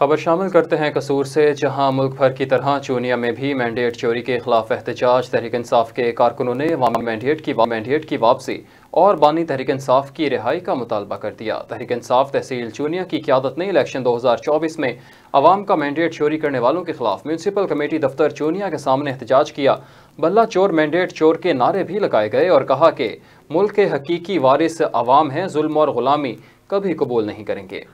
खबर शामिल करते हैं कसूर से जहां मुल्क भर की तरह चूनिया में भी मैंडेट चोरी के खिलाफ एहतजाज तहरीक इंसाफ के कारकुनों ने मैंडेट की मैंडेट की वापसी और बानी तहरीक इंसाफ की रिहाई का मुतालबा कर दिया तहरीक इंसाफ तहसील चूनिया की क्यादत ने इलेक्शन 2024 में आवाम का मैंडेट चोरी करने वालों के खिलाफ म्यूनसिपल कमेटी दफ्तर चूनिया के सामने एहतजाज किया बल्ला चोर मैंडेट चोर के नारे भी लगाए गए और कहा कि मुल्क के हकीकी वारिस अवाम हैं जुल्म और गुलामी कभी कबूल नहीं करेंगे